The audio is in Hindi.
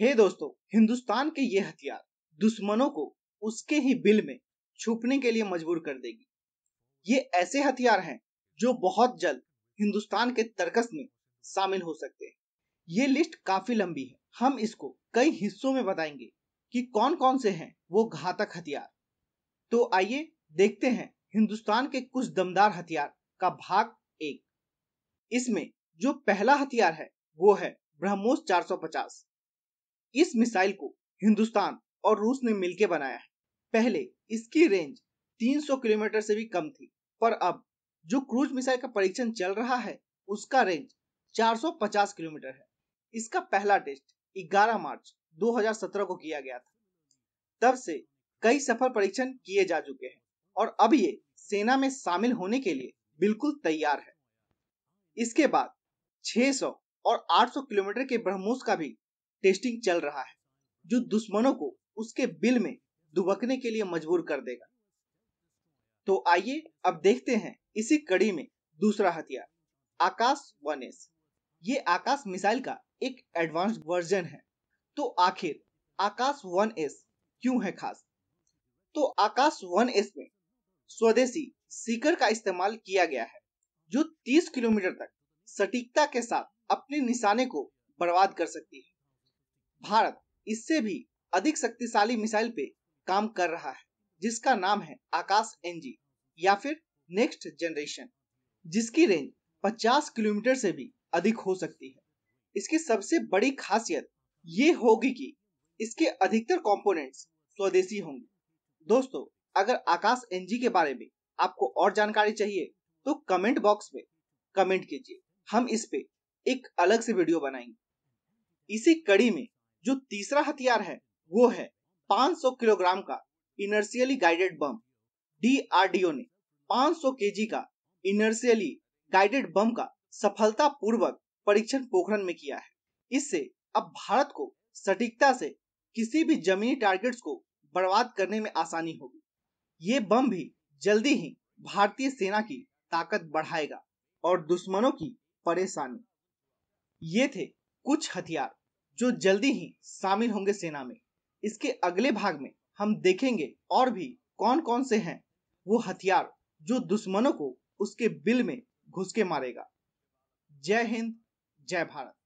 हे दोस्तों हिंदुस्तान के ये हथियार दुश्मनों को उसके ही बिल में छुपने के लिए मजबूर कर देगी ये ऐसे हथियार हैं जो बहुत जल्द हिंदुस्तान के तर्कस में शामिल हो सकते हैं ये लिस्ट काफी लंबी है हम इसको कई हिस्सों में बताएंगे कि कौन कौन से हैं वो घातक हथियार तो आइए देखते हैं हिंदुस्तान के कुछ दमदार हथियार का भाग एक इसमें जो पहला हथियार है वो है ब्रह्मोस 450 इस मिसाइल को हिंदुस्तान और रूस ने मिलकर बनाया है पहले इसकी रेंज 300 किलोमीटर से भी कम थी पर अब जो क्रूज मिसाइल का परीक्षण चल रहा है उसका रेंज 450 किलोमीटर है इसका पहला टेस्ट 11 मार्च 2017 को किया गया था तब से कई सफल परीक्षण किए जा चुके हैं और अब ये सेना में शामिल होने के लिए बिल्कुल तैयार है इसके बाद 600 और 800 किलोमीटर के ब्रह्मोस का भी टेस्टिंग चल रहा है जो दुश्मनों को उसके बिल में दुबकने के लिए मजबूर कर देगा तो आइए अब देखते हैं इसी कड़ी में दूसरा हथियार आकाश वन एस ये आकाश मिसाइल का एक एडवांस वर्जन है तो आखिर आकाश वन एस क्यों है खास तो आकाश वन एस में स्वदेशी सीकर का इस्तेमाल किया गया है जो 30 किलोमीटर तक सटीकता के साथ अपने निशाने को बर्बाद कर सकती है भारत इससे भी अधिक शक्तिशाली मिसाइल पे काम कर रहा है जिसका नाम है आकाश एनजी या फिर नेक्स्ट जनरेशन जिसकी रेंज 50 किलोमीटर से भी अधिक हो सकती है इसकी सबसे बड़ी खासियत ये होगी कि इसके अधिकतर कंपोनेंट्स स्वदेशी होंगे दोस्तों अगर आकाश एनजी के बारे में आपको और जानकारी चाहिए तो कमेंट बॉक्स में कमेंट कीजिए हम इस पे एक अलग से वीडियो बनाएंगे इसी कड़ी में जो तीसरा हथियार है वो है 500 किलोग्राम का इनर्सियली गाइडेड बम डीआरडीओ ने 500 केजी का इनर्सियली गाइडेड बम का पूर्वक परीक्षण पोखरण में किया है इससे अब भारत को सटीकता से किसी भी जमीनी टारगेट्स को बर्बाद करने में आसानी होगी ये बम भी जल्दी ही भारतीय सेना की ताकत बढ़ाएगा और दुश्मनों की परेशानी ये थे कुछ हथियार जो जल्दी ही शामिल होंगे सेना में इसके अगले भाग में हम देखेंगे और भी कौन कौन से हैं वो हथियार जो दुश्मनों को उसके बिल में घुस के मारेगा जय हिंद जय भारत